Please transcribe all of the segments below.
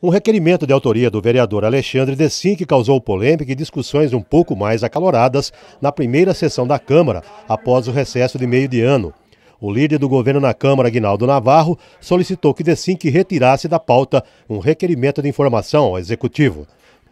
Um requerimento de autoria do vereador Alexandre Dessim que causou polêmica e discussões um pouco mais acaloradas na primeira sessão da Câmara, após o recesso de meio de ano. O líder do governo na Câmara, Aguinaldo Navarro, solicitou que Dessim que retirasse da pauta um requerimento de informação ao Executivo.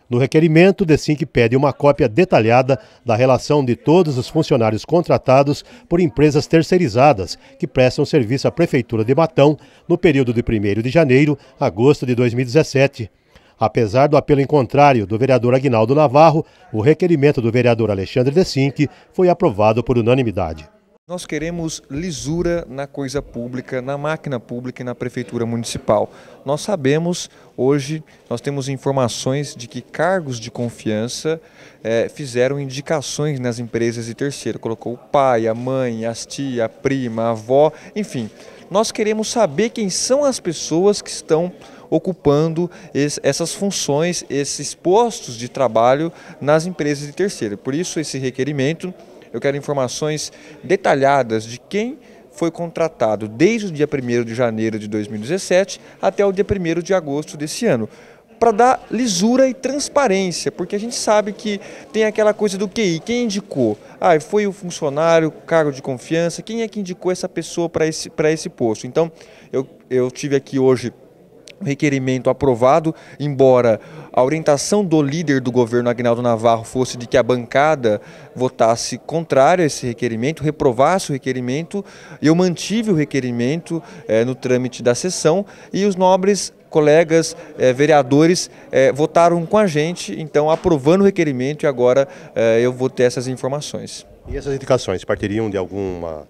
No requerimento, o pede uma cópia detalhada da relação de todos os funcionários contratados por empresas terceirizadas que prestam serviço à Prefeitura de Matão no período de 1 de janeiro a agosto de 2017. Apesar do apelo em contrário do vereador Aguinaldo Navarro, o requerimento do vereador Alexandre Dessinque foi aprovado por unanimidade. Nós queremos lisura na coisa pública, na máquina pública e na prefeitura municipal. Nós sabemos, hoje, nós temos informações de que cargos de confiança é, fizeram indicações nas empresas de terceiro. Colocou o pai, a mãe, as tia, a prima, a avó, enfim. Nós queremos saber quem são as pessoas que estão ocupando essas funções, esses postos de trabalho nas empresas de terceiro. Por isso, esse requerimento eu quero informações detalhadas de quem foi contratado desde o dia 1 de janeiro de 2017 até o dia 1 de agosto desse ano para dar lisura e transparência, porque a gente sabe que tem aquela coisa do QI, quem indicou? Ah, foi o funcionário, cargo de confiança, quem é que indicou essa pessoa para esse, esse posto? Então, eu, eu tive aqui hoje requerimento aprovado, embora a orientação do líder do governo Agnaldo Navarro fosse de que a bancada votasse contrário a esse requerimento, reprovasse o requerimento, eu mantive o requerimento é, no trâmite da sessão e os nobres colegas eh, vereadores eh, votaram com a gente, então aprovando o requerimento e agora eu vou ter essas informações. E essas indicações partiriam de alguma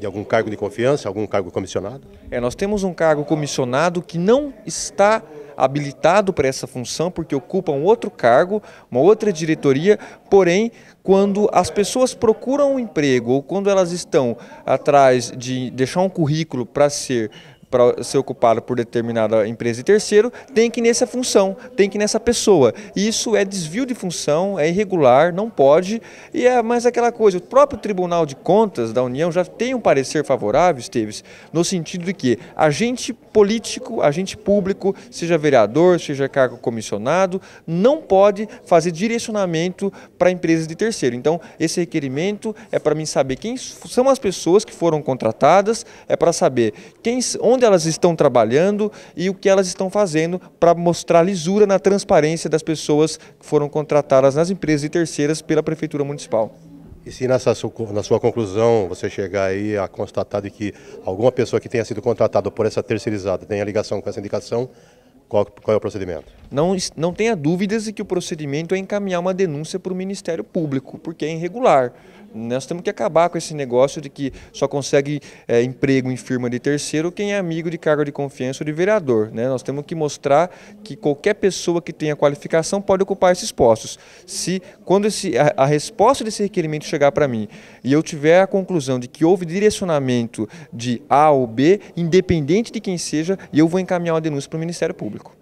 de algum cargo de confiança, algum cargo comissionado? É, nós temos um cargo comissionado que não está habilitado para essa função porque ocupa um outro cargo, uma outra diretoria, porém, quando as pessoas procuram um emprego ou quando elas estão atrás de deixar um currículo para ser para ser ocupado por determinada empresa e terceiro, tem que ir nessa função, tem que ir nessa pessoa. Isso é desvio de função, é irregular, não pode, e é mais aquela coisa. O próprio Tribunal de Contas da União já tem um parecer favorável, Esteves, no sentido de que agente político, agente público, seja vereador, seja cargo comissionado, não pode fazer direcionamento para empresas de terceiro. Então, esse requerimento é para mim saber quem são as pessoas que foram contratadas, é para saber quem, onde onde elas estão trabalhando e o que elas estão fazendo para mostrar lisura na transparência das pessoas que foram contratadas nas empresas e terceiras pela Prefeitura Municipal. E se nessa na sua conclusão você chegar aí a constatar de que alguma pessoa que tenha sido contratada por essa terceirizada tenha ligação com essa indicação, qual, qual, é o procedimento? Não, não tenha dúvidas de que o procedimento é encaminhar uma denúncia para o Ministério Público, porque é irregular. Nós temos que acabar com esse negócio de que só consegue é, emprego em firma de terceiro quem é amigo de cargo de confiança ou de vereador. Né? Nós temos que mostrar que qualquer pessoa que tenha qualificação pode ocupar esses postos. Se quando esse, a, a resposta desse requerimento chegar para mim e eu tiver a conclusão de que houve direcionamento de A ou B, independente de quem seja, eu vou encaminhar uma denúncia para o Ministério Público.